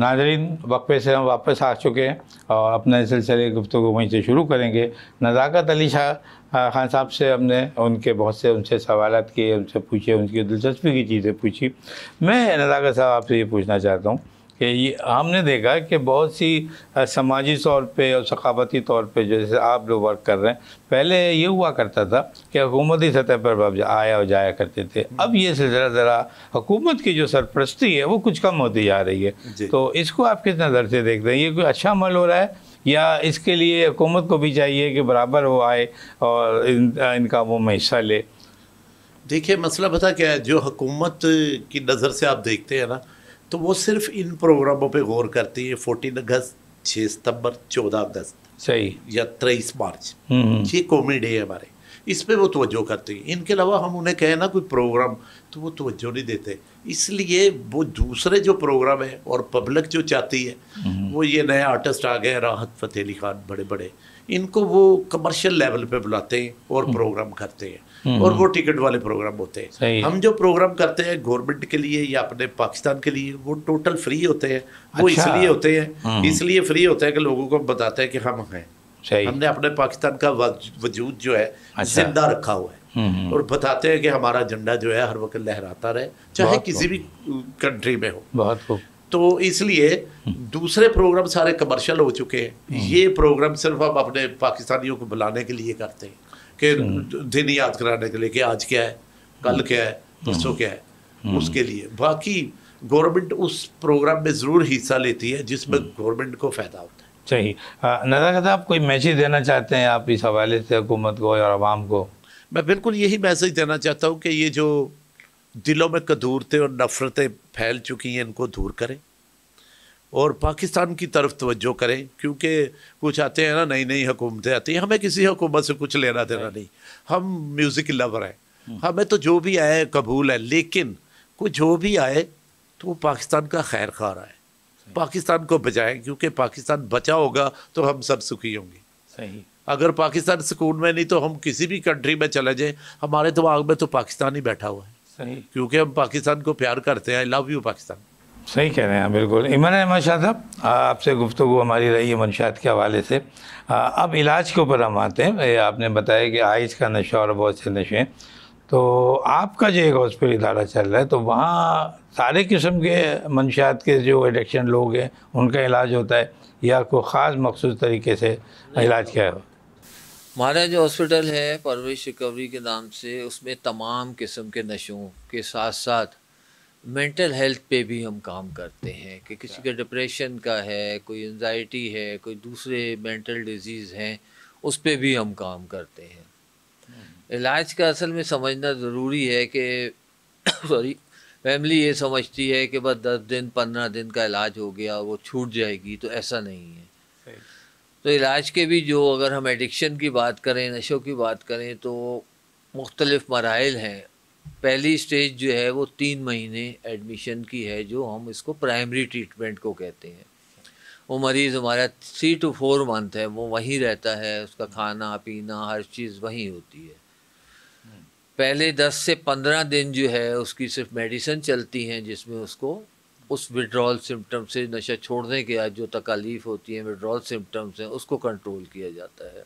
नाजरीन वक्फे से हम वापस आ चुके हैं और अपने सिलसिले गुफ्तु को वहीं से शुरू करेंगे नज़ाकत अली शाह खान साहब से हमने उनके बहुत से उनसे सवाल किए उनसे पूछे उनकी दिलचस्पी की चीज़ें पूछी मैं नज़ाकत साहब आपसे ये पूछना चाहता हूँ कि हमने देखा कि बहुत सी समाजी तौर पे और सकाफती तौर पे जैसे आप लोग वर्क कर रहे हैं पहले ये हुआ करता था कि हुकूमती सतह पर आया और जाया करते थे हम्म। अब ये सिलसिला ज़रा हुकूमत की जो सरपरस्ती है वो कुछ कम होती जा रही है तो इसको आप किस नज़र से देखते हैं ये कोई अच्छा अमल हो रहा है या इसके लिए हुकूमत को भी चाहिए कि बराबर वो आए और इन, इन कामों में हिस्सा ले देखिए मसला पता क्या है जो हुकूमत की नज़र से आप देखते हैं ना तो वो सिर्फ इन प्रोग्रामों पे गौर करती है फोर्टीन अगस्त छः सितंबर चौदह अगस्त सही या तेईस मार्च हम्म, हम्म। ये कॉमी डे है हमारे इस पर वो तवज्जो करते हैं इनके अलावा हम उन्हें कहें ना कोई प्रोग्राम तो वो तवज्जो नहीं देते इसलिए वो दूसरे जो प्रोग्राम है और पब्लिक जो चाहती है हम्म, वो ये नए आर्टिस्ट आ गए राहत फतेह अली खान बड़े बड़े इनको वो कमर्शियल लेवल पे बुलाते हैं और प्रोग्राम करते हैं हम्म। और वो टिकट वाले प्रोग्राम होते हैं हम जो प्रोग्राम करते हैं गवर्नमेंट के लिए या अपने पाकिस्तान के लिए वो टोटल फ्री होते हैं वो अच्छा। इसलिए होते हैं हम्म। इसलिए फ्री होते हैं कि लोगों को बताते हैं कि हम हैं हमने अपने पाकिस्तान का वजूद जो है अच्छा। जिंदा रखा हुआ है हम्म, और बताते हैं कि हमारा झंडा जो है हर वक्त लहराता रहे चाहे किसी भी कंट्री में हो बहुत खूब तो इसलिए दूसरे प्रोग्राम सारे कमर्शियल हो चुके हैं ये प्रोग्राम सिर्फ हम अपने पाकिस्तानियों को बुलाने के लिए करते हैं कि हम्म। दिन याद कराने के लिए कि आज क्या है कल हम्म। क्या है परसों हम्म। क्या है उसके लिए बाकी गवर्नमेंट उस प्रोग्राम में ज़रूर हिस्सा लेती है जिसमें गवर्नमेंट को फ़ायदा होता है सही नजरत आप कोई मैसेज देना चाहते हैं आप इस हवाले से हुकूमत को और आवाम को मैं बिल्कुल यही मैसेज देना चाहता हूँ कि ये जो दिलों में कदूरतें और नफ़रतें फैल चुकी हैं इनको दूर करें और पाकिस्तान की तरफ तवज्जो करें क्योंकि कुछ आते हैं ना नई नई हुकूमतें आती हैं हमें किसी हुकूमत से कुछ लेना देना नहीं हम म्यूज़िक लवर हैं hmm. हमें तो जो भी आए कबूल है लेकिन कुछ जो भी आए तो वो पाकिस्तान का खैर खा रहा है पाकिस्तान को बचाएं क्योंकि पाकिस्तान बचा होगा तो हम सब सुखी होंगे अगर पाकिस्तान सुकून में नहीं तो हम किसी भी कंट्री में चले जाएँ हमारे दिमाग में तो पाकिस्तान ही बैठा हुआ है क्योंकि हम पाकिस्तान को प्यार करते हैं आई लव यू पाकिस्तान सही कह रहे हैं बिल्कुल इमर अहमद शाह साहब आपसे गुफ्तु हमारी रही है मनशात के हवाले से आ, अब इलाज के ऊपर हम आते हैं आपने बताया कि आइस का नशा और बहुत से नशे हैं तो आपका जो एक हॉस्पिटल इदारा चल रहा है तो वहाँ सारे किस्म के मनशात के जो एडिक्शन लोग हैं उनका इलाज होता है या कोई ख़ास मखसूस तरीके से इलाज क्या है हमारा जो हॉस्पिटल है परवरिश रिकवरी के नाम से उसमें तमाम किस्म के नशों के साथ साथ मेंटल हेल्थ पे भी हम काम करते हैं कि किसी का अच्छा। डिप्रेशन का है कोई एनजाइटी है कोई दूसरे मेंटल डिजीज़ हैं उस पर भी हम काम करते हैं हम्म। इलाज का असल में समझना ज़रूरी है कि [COUGHS] सॉरी फैमिली ये समझती है कि बस दस दिन पंद्रह दिन का इलाज हो गया वो छूट जाएगी तो ऐसा नहीं है तो इलाज के भी जो अगर हम एडिक्शन की बात करें नशों की बात करें तो मुख्तलिफ़ मराइल हैं पहली स्टेज जो है वो तीन महीने एडमिशन की है जो हम इसको प्राइमरी ट्रीटमेंट को कहते हैं वो मरीज़ हमारा थ्री टू फोर मंथ है वो वहीं रहता है उसका खाना पीना हर चीज़ वहीं होती है पहले दस से पंद्रह दिन जो है उसकी सिर्फ मेडिसिन चलती हैं जिसमें उसको उस विड्रॉल सिम्टम से नशा छोड़ने के बाद जो तकालीफ होती है विड्रॉल सिम्टम्स हैं उसको कंट्रोल किया जाता है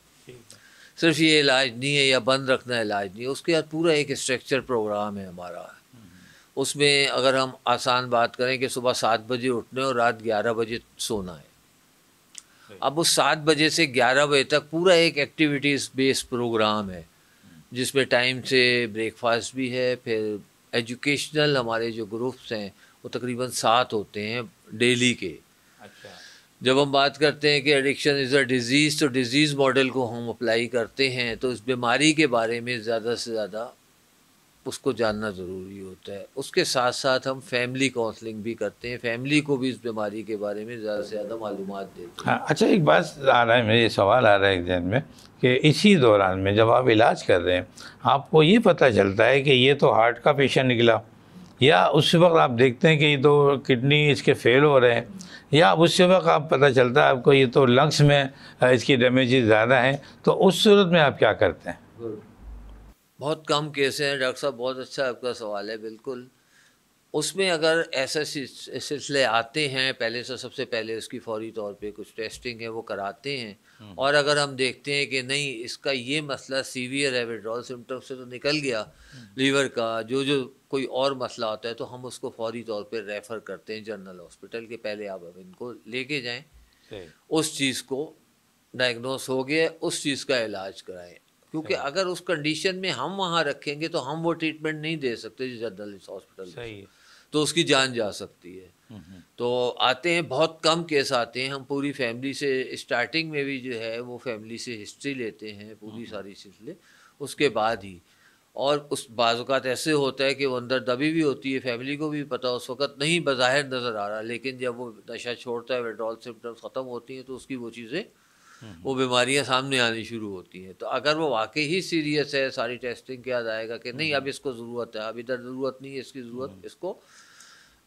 सिर्फ ये इलाज नहीं है या बंद रखना इलाज नहीं है उसके बाद पूरा एक स्ट्रक्चर प्रोग्राम है हमारा उसमें अगर हम आसान बात करें कि सुबह सात बजे उठने और रात ग्यारह बजे सोना है अब उस सात बजे से ग्यारह बजे तक पूरा एक एक्टिविटीज़ बेस्ड प्रोग्राम है जिसमें टाइम से ब्रेकफास्ट भी है फिर एजुकेशनल हमारे जो ग्रुप्स हैं वो तकरीबन सात होते हैं डेली के अच्छा जब हम बात करते हैं कि एडिक्शन इज़ अ डिज़ीज़ तो डिज़ीज़ मॉडल को हम अप्लाई करते हैं तो इस बीमारी के बारे में ज़्यादा से ज़्यादा उसको जानना ज़रूरी होता है उसके साथ साथ हम फैमिली काउंसलिंग भी करते हैं फैमिली को भी इस बीमारी के बारे में ज़्यादा से ज़्यादा मालूम देते हैं हाँ अच्छा एक बात आ रहा है मेरे सवाल आ रहा है एक दिन में कि इसी दौरान में जब आप इलाज कर रहे हैं आपको ये पता चलता है कि ये तो हार्ट का पेशेंट निकला या उस वक्त आप देखते हैं कि ये तो किडनी इसके फेल हो रहे हैं या उस वक्त आप पता चलता है आपको ये तो लंग्स में इसकी डैमेज ज़्यादा हैं तो उस सूरत में आप क्या करते हैं बहुत कम केस हैं डॉक्टर साहब बहुत अच्छा आपका सवाल है बिल्कुल उसमें अगर ऐसे सिलसिले आते हैं पहले से सबसे पहले उसकी फौरी तौर पे कुछ टेस्टिंग है वो कराते हैं हम्म। और अगर हम देखते हैं कि नहीं इसका ये मसला सीवियर है विड्रॉल सिम्टम से तो निकल गया लीवर हम्म। का जो जो कोई और मसला होता है तो हम उसको फौरी तौर पर रेफ़र करते हैं जनरल हॉस्पिटल के पहले आप अब इनको लेके जाएँ उस चीज़ को डायग्नोस हो गया उस चीज़ का इलाज कराएं क्योंकि अगर उस कंडीशन में हम वहाँ रखेंगे तो हम वो ट्रीटमेंट नहीं दे सकते जो जनरल हॉस्पिटल सही है तो उसकी जान जा सकती है तो आते हैं बहुत कम केस आते हैं हम पूरी फैमिली से स्टार्टिंग में भी जो है वो फैमिली से हिस्ट्री लेते हैं पूरी सारी सिलसिले उसके बाद ही और उस बाज़ात ऐसे होता है कि वो अंदर दबी भी होती है फैमिली को भी पता उस वक्त नहीं बाहिर नज़र आ रहा लेकिन जब वो नशा छोड़ता है विड्रॉल सिम्टम्स ख़त्म होती हैं तो उसकी वो चीज़ें वो बीमारियां सामने आनी शुरू होती हैं तो अगर वो वाकई ही सीरियस है सारी टेस्टिंग किया जाएगा कि नहीं अब इसको ज़रूरत है अब इधर ज़रूरत नहीं है इसकी ज़रूरत इसको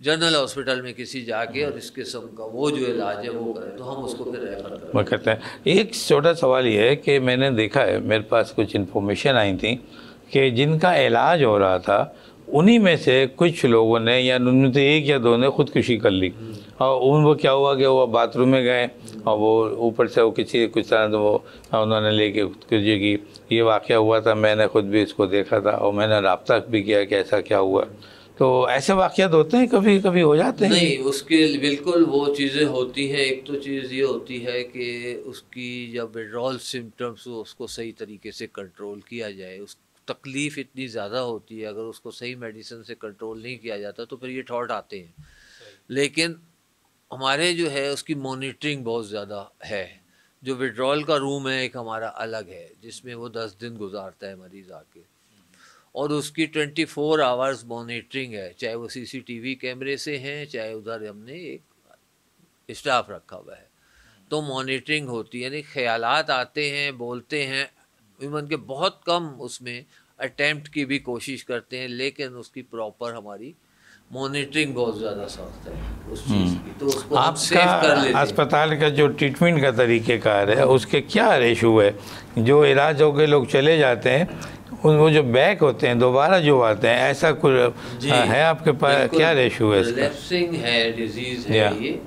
जनरल हॉस्पिटल में किसी जाके और इस किस्म का वो जो इलाज है वो करें तो हम उसको फिर रेफर करें करते हैं एक छोटा सवाल ये है कि मैंने देखा है मेरे पास कुछ इन्फॉर्मेशन आई थी कि जिनका इलाज हो रहा था उन्हीं में से कुछ लोगों ने या उनमें से एक या दो ने खुदकुशी कर ली हम्म। और उन वो क्या हुआ कि वो बाथरूम में गए और वो ऊपर से वो किसी कुछ तरह से वो उन्होंने लेके खुदकुशी की ये वाक़ हुआ था मैंने ख़ुद भी इसको देखा था और मैंने रबता भी किया कि ऐसा क्या हुआ तो ऐसे वाक़ होते हैं कभी कभी हो जाते हैं नहीं उसके बिल्कुल वो चीज़ें होती हैं एक तो चीज़ ये होती है कि उसकी जब विड्रॉल सिम्टम्स उसको सही तरीके से कंट्रोल किया जाए उस तकलीफ़ इतनी ज़्यादा होती है अगर उसको सही मेडिसिन से कंट्रोल नहीं किया जाता तो फिर ये थॉट आते हैं लेकिन हमारे जो है उसकी मोनिटरिंग बहुत ज़्यादा है जो विड्रॉल का रूम है एक हमारा अलग है जिसमें वो दस दिन गुजारता है मरीज़ आके और उसकी ट्वेंटी फोर आवर्स मॉनिटरिंग है चाहे वो सीसीटीवी कैमरे से हैं चाहे उधर हमने एक स्टाफ रखा हुआ है तो मॉनिटरिंग होती है यानी ख्यालात आते हैं बोलते हैं इवन के बहुत कम उसमें अटैम्प्ट की भी कोशिश करते हैं लेकिन उसकी प्रॉपर हमारी मॉनिटरिंग बहुत ज़्यादा सॉफ्ट है उस हम्म। चीज़ की तो उसको आप सेव कर लेते अस्पताल का जो ट्रीटमेंट का तरीक़ेकार है उसके क्या रेशू है जो इलाज होकर लोग चले जाते हैं उनको जो बैक होते हैं दोबारा जो आते हैं ऐसा कुछ हाँ, है आपके पास क्या रेशू है लेप्सिंग है डिजीज है ये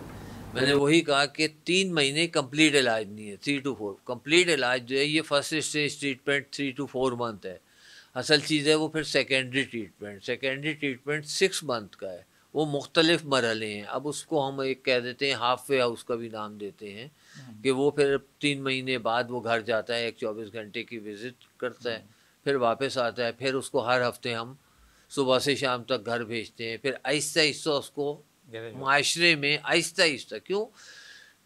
मैंने वही कहा कि तीन महीने कंप्लीट इलाज नहीं है थ्री टू फोर कंप्लीट इलाज जो है ये first stage treatment three two four month है असल चीज़ है वो फिर secondary treatment secondary treatment six month का है वो मुख्तलिफ मरहले हैं अब उसको हम एक कह देते हैं हाफ वे हाउस का भी नाम देते हैं हम्म। कि वो फिर तीन महीने बाद वो घर जाता है एक चौबीस घंटे की विज़िट करता है फिर वापस आता है फिर उसको हर हफ्ते हम सुबह से शाम तक घर भेजते हैं फिर आहिस्ता आहिस्ता उसको माशरे में आहिस्ता आहिस्ता क्यों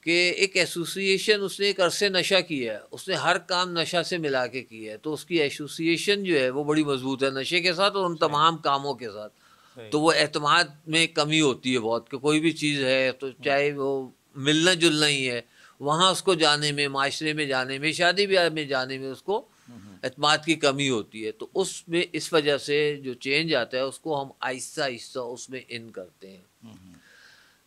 कि एक एसोसिएशन उसने एक अरसे नशा किया है उसने हर काम नशा से मिला के किया है तो उसकी एसोसिएशन जो है वो बड़ी मजबूत है नशे के साथ और उन तमाम कामों के साथ तो वो अहतमाद में कमी होती है बहुत कि कोई भी चीज़ है तो हम्म। चाहे वो मिलना जुलना ही है वहाँ उसको जाने में माशरे में जाने में शादी ब्याह में जाने में उसको एतमाद की कमी होती है तो उसमें इस वजह से जो चेंज आता है उसको हम आहिस्ता आहिस्ता उसमें इन करते हैं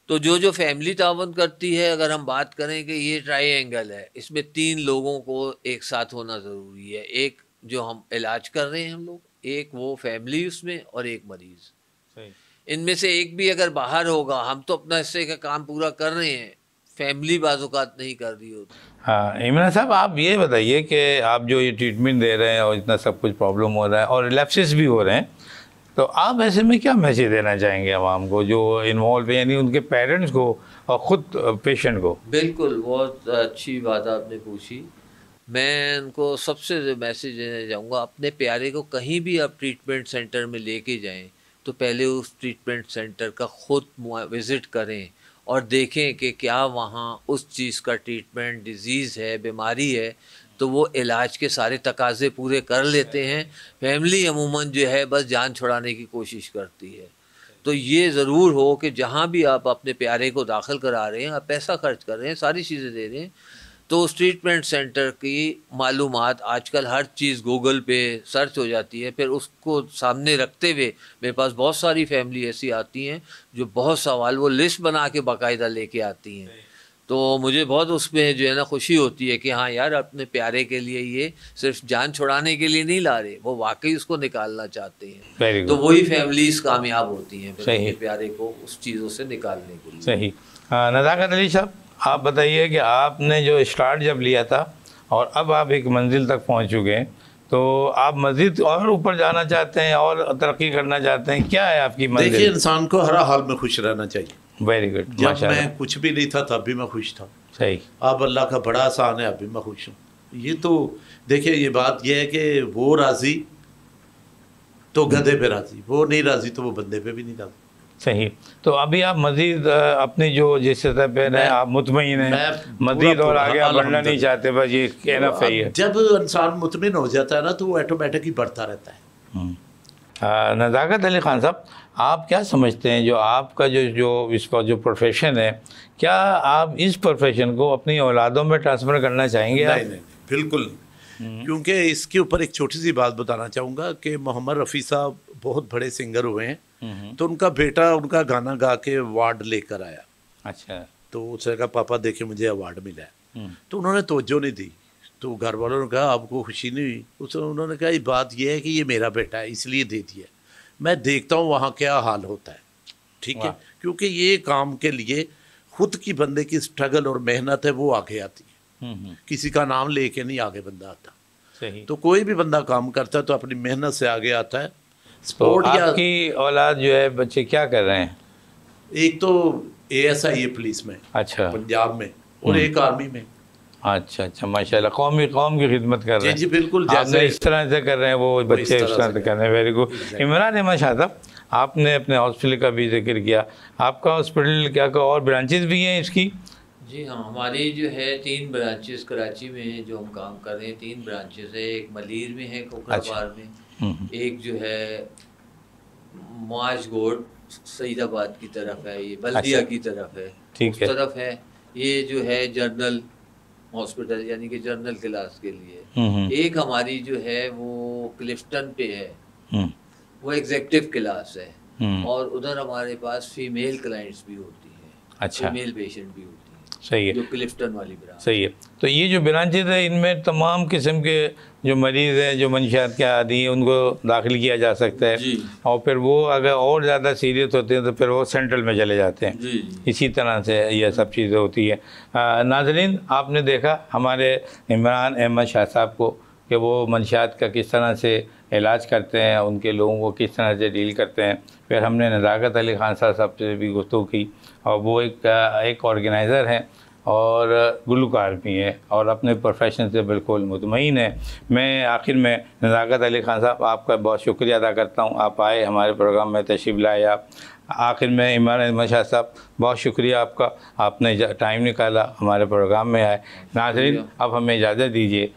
तो जो जो फैमिली तावन करती है अगर हम बात करें कि ये ट्राइंगल है इसमें तीन लोगों को एक साथ होना ज़रूरी है एक जो हम इलाज कर रहे हैं हम लोग एक वो फैमिली उसमें और एक मरीज़ इनमें से एक भी अगर बाहर होगा हम तो अपना हिस्से का काम पूरा कर रहे हैं फैमिली बाजूकात नहीं कर रही होती हाँ इमरान साहब आप ये बताइए कि आप जो ये ट्रीटमेंट दे रहे हैं और इतना सब कुछ प्रॉब्लम हो रहा है और रिलैप्सिस भी हो रहे हैं तो आप ऐसे में क्या मैसेज देना चाहेंगे आवाम को जो इन्वॉल्व है यानी उनके पेरेंट्स को और ख़ुद पेशेंट को बिल्कुल बहुत अच्छी बात आपने पूछी मैं उनको सबसे मैसेज देना चाहूँगा अपने प्यारे को कहीं भी आप ट्रीटमेंट सेंटर में लेके जाएं तो पहले उस ट्रीटमेंट सेंटर का ख़ुद विज़िट करें और देखें कि क्या वहाँ उस चीज़ का ट्रीटमेंट डिज़ीज़ है बीमारी है तो वो इलाज के सारे तकाजे पूरे कर लेते हैं फैमिली अमूमन जो है बस जान छुड़ाने की कोशिश करती है तो ये ज़रूर हो कि जहाँ भी आप अपने प्यारे को दाखिल करा रहे हैं आप पैसा खर्च कर रहे हैं सारी चीज़ें दे रहे हैं तो उस ट्रीटमेंट सेंटर की मालूम आजकल हर चीज़ गूगल पे सर्च हो जाती है फिर उसको सामने रखते हुए मेरे पास बहुत सारी फैमिली ऐसी आती हैं जो बहुत सवाल वो लिस्ट बना के बाकायदा लेके आती हैं तो मुझे बहुत उसमें जो है ना खुशी होती है कि हाँ यार अपने प्यारे के लिए ये सिर्फ जान छुड़ाने के लिए नहीं ला रहे वो वाकई उसको निकालना चाहते हैं तो वही फैमिलीज कामयाब होती हैं प्यारे को उस चीज़ों से निकालने के लिए सही नजाकत अली साहब आप बताइए कि आपने जो स्टार्ट जब लिया था और अब आप एक मंजिल तक पहुंच चुके हैं तो आप मज़ीद और ऊपर जाना चाहते हैं और तरक्की करना चाहते हैं क्या है आपकी मंजिल देखिए इंसान को हर हाल में खुश रहना चाहिए वेरी गुड जब मैं कुछ भी नहीं था तब भी मैं खुश था सही अब अल्लाह का बड़ा आसान है अब भी मैं खुश हूँ ये तो देखिए ये बात यह है कि वो राज़ी तो गधे पे राज़ी वो नहीं राज़ी तो वो बंदे पे भी नहीं राज़ी सही तो अभी आप मजीद अपनी जो जिस सतह पे हैं आप मुतमिन हैं मजीद और आगे आप बढ़ना नहीं चाहते बस ये कहना तो सही है जब इंसान मुतमिन हो जाता है ना तो वो ऑटोमेटिक ही बढ़ता रहता है हम्म। नज़ाकत अली ख़ान साहब आप क्या समझते हैं जो आपका जो जो इसका जो प्रोफेशन है क्या आप इस प्रोफेशन को अपनी औलादों में ट्रांसफ़र करना चाहेंगे नहीं, नहीं बिल्कुल हम्म। क्योंकि इसके ऊपर एक छोटी सी बात बताना चाहूँगा कि मोहम्मद रफ़ी साहब बहुत बड़े सिंगर हुए हैं हम्म। तो उनका बेटा उनका गाना गा के अवार्ड लेकर आया अच्छा तो उसने कहा पापा देखे मुझे अवार्ड मिला है हम्म। तो उन्होंने तोज्जो नहीं दी तो घर वालों ने कहा आपको खुशी नहीं हुई उसने उन्होंने कहा ये बात यह है कि ये मेरा बेटा है इसलिए दे दिया मैं देखता हूँ वहाँ क्या हाल होता है ठीक है क्योंकि ये काम के लिए खुद की बंदे की स्ट्रगल और मेहनत है वो आगे आती है हम्म, किसी का नाम लेके नहीं आगे बंदा आता सही। तो कोई भी बंदा काम करता है तो अपनी मेहनत से आगे आता है स्पोर्ट तो आपकी औलाद जो है बच्चे क्या कर रहे हैं एक तो ए एस आई है पुलिस में अच्छा पंजाब में और हम्म। एक आर्मी में अच्छा अच्छा माशा कौमी कौम की खिदमत कर रहे हैं जी बिल्कुल जैसे इस तरह से कर रहे हैं वो बच्चे इस तरह से कर रहे हैं वेरी गुड इमरान अहमद शादब आपने अपने हॉस्पिटल का भी जिक्र किया आपका हॉस्पिटल क्या का और ब्रांचेज भी हैं इसकी जी हाँ हमारी जो है तीन ब्रांचेस कराची में है जो हम काम कर रहे हैं तीन ब्रांचेस है एक मलिर में है कोकराबार अच्छा। में हम्म, हम्म। एक जो है माज सईदाबाद की तरफ है ये बल्दिया अच्छा। की तरफ है ठीक है तरफ है ये जो है जनरल हॉस्पिटल यानी कि जर्नल क्लास के लिए हम्म, एक हमारी जो है वो क्लिफ्टन पे है वो एग्जेक्टिव क्लास है और उधर हमारे पास फीमेल क्लाइंट्स भी होती है अच्छा फीमेल पेशेंट भी होती है सही है जो क्लिफ्टन वाली ब्रांच सही है तो ये जो ब्रांचेज है इनमें तमाम किस्म के जो मरीज़ हैं जो मनशियात के आदि हैं उनको दाखिल किया जा सकता है और फिर वो अगर और ज़्यादा सीरियस होते हैं तो फिर वो सेंट्रल में चले जाते हैं जी, इसी तरह से यह सब चीज़ें होती है नाजरीन आपने देखा हमारे इमरान अहमद शाह साहब को कि वो मनशियात का किस तरह से इलाज करते हैं उनके लोगों को किस तरह से डील करते हैं फिर हमने नज़ाकत अली खान साहब से भी गुफ्तु की और वो एक एक ऑर्गेनाइज़र हैं और गुलकार भी हैं और अपने प्रोफेशन से बिल्कुल मुतमिन है मैं आखिर में नज़ाकत अली खान साहब आपका बहुत शुक्रिया अदा करता हूँ आप आए हमारे प्रोग्राम में तशीब लाए आप आखिर में इमरान अहमद शाह साहब बहुत शुक्रिया आपका आपने टाइम निकाला हमारे प्रोग्राम में आए नाजरीन अब हमें इजाज़त दीजिए